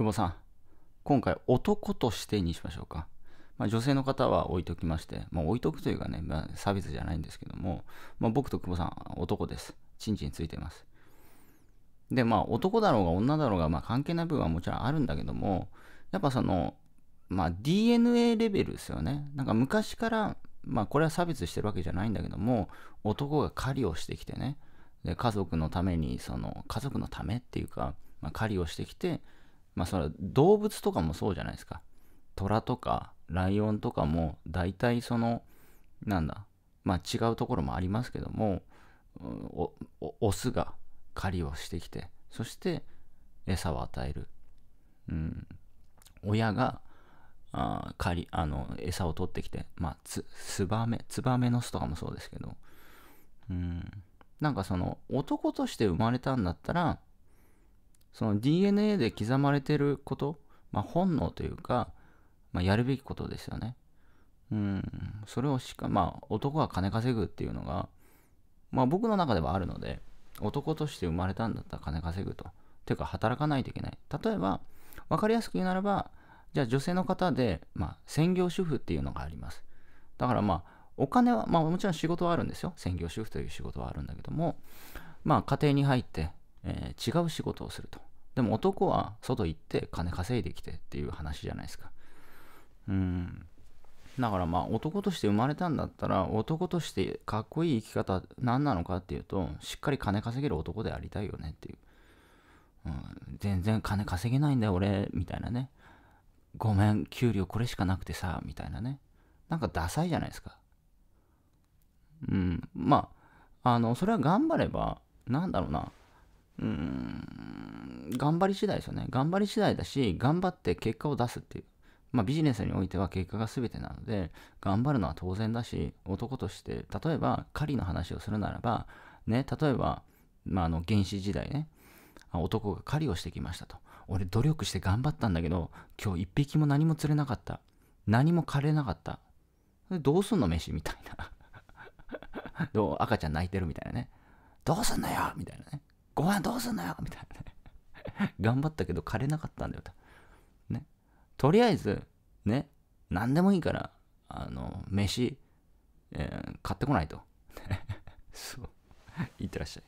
久保さん、今回男としてにしましょうか。まあ、女性の方は置いときまして、まあ、置いとくというかね、まあ、差別じゃないんですけども、まあ、僕と久保さん、男です。ちんちんついてます。で、まあ、男だろうが女だろうが、まあ、関係ない部分はもちろんあるんだけども、やっぱその、まあ、DNA レベルですよね。なんか昔から、まあ、これは差別してるわけじゃないんだけども、男が狩りをしてきてね、で家族のために、その、家族のためっていうか、まあ、狩りをしてきて、まあそれは動物とかもそうじゃないですか。虎とかライオンとかも大体その、なんだ、まあ違うところもありますけども、オスが狩りをしてきて、そして餌を与える。うん、親があ狩りあの餌を取ってきて、まあ、ツバメツバメの巣とかもそうですけどうんなんかその男として生まれたんだったらその DNA で刻まれてること、まあ、本能というか、まあ、やるべきことですよね。うん、それをしか、まあ、男は金稼ぐっていうのが、まあ、僕の中ではあるので、男として生まれたんだったら金稼ぐと。ていうか、働かないといけない。例えば、分かりやすく言うならば、じゃあ女性の方で、まあ、専業主婦っていうのがあります。だからまあ、お金は、まあもちろん仕事はあるんですよ。専業主婦という仕事はあるんだけども、まあ家庭に入って、えー、違う仕事をすると。でも男は外行って金稼いできてっていう話じゃないですか。うん。だからまあ男として生まれたんだったら男としてかっこいい生き方何なのかっていうとしっかり金稼げる男でありたいよねっていう。うん、全然金稼げないんだよ俺みたいなね。ごめん給料これしかなくてさみたいなね。なんかダサいじゃないですか。うん。まあ、あの、それは頑張れば、なんだろうな。うーん、頑張り次第ですよね。頑張り次第だし、頑張って結果を出すっていう。まあ、ビジネスにおいては結果が全てなので、頑張るのは当然だし、男として、例えば狩りの話をするならば、ね、例えば、まあ、あの原始時代ね、男が狩りをしてきましたと。俺努力して頑張ったんだけど、今日一匹も何も釣れなかった。何も狩れなかった。どうすんの飯みたいな。どう赤ちゃん泣いてるみたいなね。どうすんのよみたいなね。ご飯どうすんのよみたいなね頑張ったけど枯れなかったんだよと。ね。とりあえず、ね、何でもいいから、あの、飯、えー、買ってこないと。そう。いってらっしゃい。